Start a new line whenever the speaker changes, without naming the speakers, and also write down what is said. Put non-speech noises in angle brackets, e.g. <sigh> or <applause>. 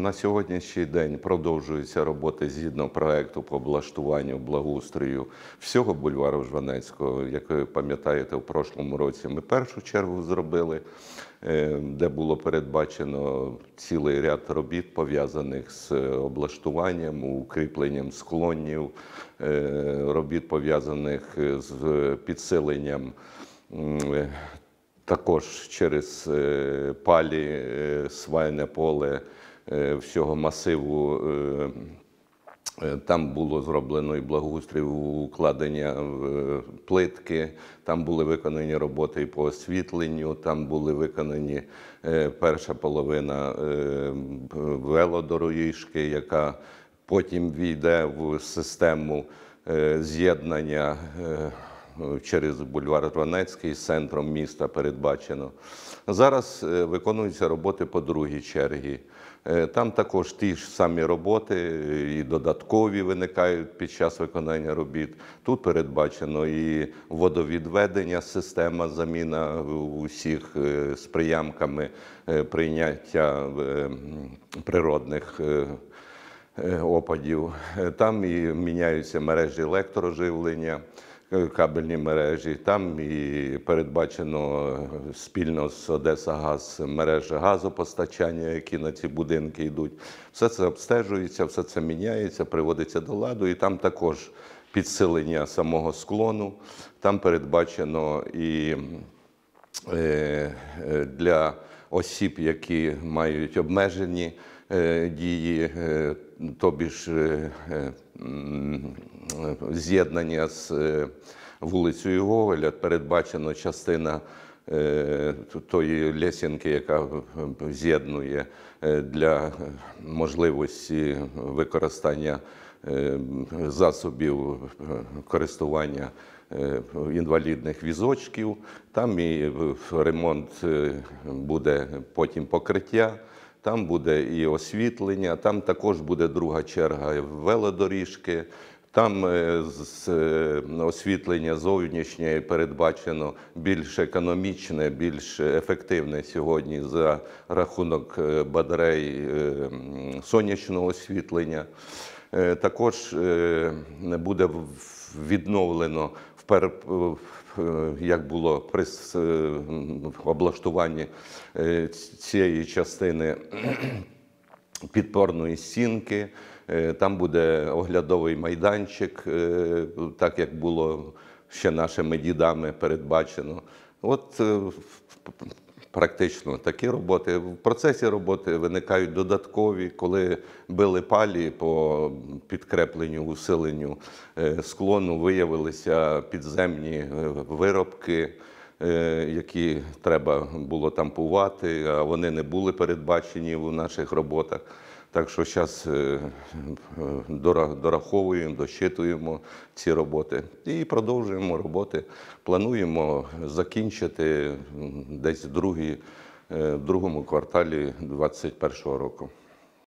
На сьогоднішній день продовжуються роботи згідно проекту по облаштуванню благоустрою всього бульвару Жванецького, як ви пам'ятаєте, в прошлому році ми першу чергу зробили, е, де було передбачено цілий ряд робіт пов'язаних з облаштуванням, укріпленням склонів, е, робіт пов'язаних з підсиленням. Е, також через палі, свайне поле Е, всього масиву. Е, е, там було зроблено і благоустрій, укладення плитки, там були виконані роботи і по освітленню, там були виконані перша половина велодорожки, яка потім війде в систему з'єднання. Е, через бульвар Ронецький, центром міста передбачено. Зараз е, виконуються роботи по другій чергі. Е, там також ті ж самі роботи, і додаткові виникають під час виконання робіт. Тут передбачено і водовідведення, система, заміна усіх з приямками прийняття природних. Опадів там і міняються мережі електроживлення. Е, кабельні мережі. Там і передбачено спільно з Одеса Газ мережі газопостачання, які на ці будинки йдуть. Все це обстежується, все це міняється, приводиться до ладу, і там також підсилення самого склону. Там передбачено і е, е, для осіб, які мають обмежені Е, дії, е, тобі ж е, з'єднання з вулицею Гоголя, Передбачена частина. Тої лесінки, яка з'єднує для можливості використання засобів користування інвалідних візочків, там і ремонт буде потім покриття. Там буде і освітлення, там також буде друга черга велодоріжки. Там е, з е, освітлення зовнішнє передбачено більш економічне, більш ефективне сьогодні за рахунок е, батарей сонячного освітлення. Також буде відновлено впер, е, як було при е, облаштуванні е, цієї частини <clears throat> підпорної стінки. Там буде оглядовий майданчик, так як було ще нашими дідами передбачено. От практично такі роботи. В процесі роботи виникають додаткові, коли били палі по підкрепленню, усиленню е, склону, виявилися підземні е, виробки. Е, які треба було тампувати, а вони не були передбачені в наших роботах. Так що зараз е, дораховуємо, дощитуємо ці роботи і продовжуємо роботи. Плануємо закінчити десь е, в другому кварталі 2021 року.